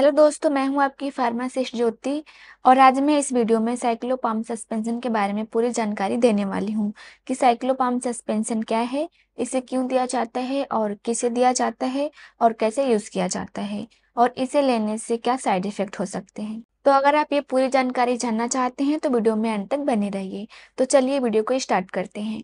hello दोस्तों मैं हूं आपकी फार्मासिस्ट ज्योति और आज मैं इस वीडियो में साइक्लोपाम सस्पेंशन के बारे में पूरी जानकारी देने वाली हूं कि साइक्लोपाम सस्पेंशन क्या है इसे क्यों दिया जाता है और किसे दिया जाता है और कैसे यूज किया जाता है और इसे लेने से क्या साइड इफेक्ट हो सकते हैं तो अगर आप ये पूरी जानकारी जानना चाहते हैं तो वीडियो में अंत तक बने रहिए तो चलिए वीडियो को स्टार्ट करते हैं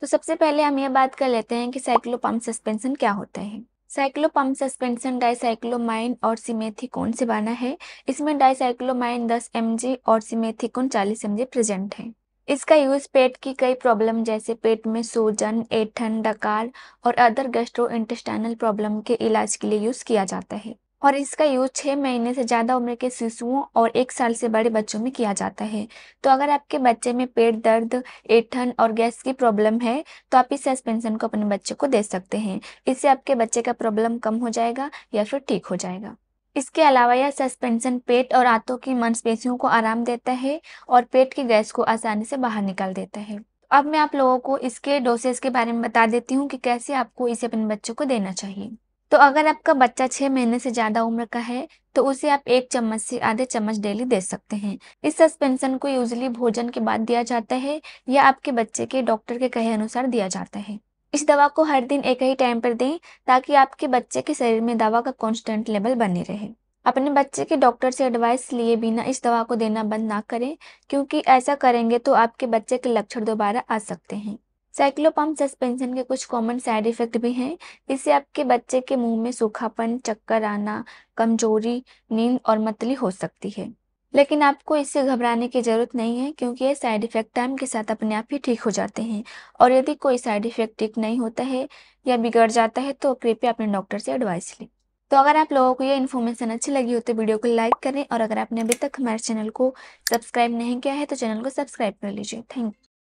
तो सबसे पहले हम ये बात कर लेते हैं कि साइक्लोपाम सस्पेंशन क्या होता है साइक्लोपम्प सस्पेंशन डाइसाइक्लोमाइन और सिमेथिकोन से बना है इसमें डाइसाइक्लोमाइन 10 एमजी और सिमेथिकोन 40 एमजी प्रेजेंट है इसका यूज पेट की कई प्रॉब्लम जैसे पेट में सूजन एठन डकार और अदर इंटेस्टाइनल प्रॉब्लम के इलाज के लिए यूज किया जाता है और इसका यूज छः महीने से ज़्यादा उम्र के शिशुओं और एक साल से बड़े बच्चों में किया जाता है तो अगर आपके बच्चे में पेट दर्द एठन और गैस की प्रॉब्लम है तो आप इस सस्पेंशन को अपने बच्चे को दे सकते हैं इससे आपके बच्चे का प्रॉब्लम कम हो जाएगा या फिर ठीक हो जाएगा इसके अलावा यह सस्पेंशन पेट और आंतों की मांसपेशियों को आराम देता है और पेट की गैस को आसानी से बाहर निकाल देता है अब मैं आप लोगों को इसके डोसेज के बारे में बता देती हूँ कि कैसे आपको इसे अपने बच्चों को देना चाहिए तो अगर आपका बच्चा छह महीने से ज्यादा उम्र का है तो उसे आप एक चम्मच से आधे चम्मच डेली दे सकते हैं इस सस्पेंशन को यूजली भोजन के बाद दिया जाता है या आपके बच्चे के डॉक्टर के कहे अनुसार दिया जाता है इस दवा को हर दिन एक ही टाइम पर दें ताकि आपके बच्चे के शरीर में दवा का कॉन्स्टेंट लेवल बने रहे अपने बच्चे के डॉक्टर से एडवाइस लिए बिना इस दवा को देना बंद ना करें क्योंकि ऐसा करेंगे तो आपके बच्चे के लक्षण दोबारा आ सकते हैं साइक्लोपम्प सस्पेंशन के कुछ कॉमन साइड इफेक्ट भी हैं इससे आपके बच्चे के मुंह में सूखापन चक्कर आना कमजोरी नींद और मतली हो सकती है लेकिन आपको इससे घबराने की ज़रूरत नहीं है क्योंकि ये साइड इफेक्ट टाइम के साथ अपने आप ही ठीक हो जाते हैं और यदि कोई साइड इफेक्ट ठीक नहीं होता है या बिगड़ जाता है तो कृपया अपने डॉक्टर से एडवाइस लें तो अगर आप लोगों को ये इन्फॉर्मेशन अच्छी लगी हो तो वीडियो को लाइक करें और अगर आपने अभी तक हमारे चैनल को सब्सक्राइब नहीं किया है तो चैनल को सब्सक्राइब कर लीजिए थैंक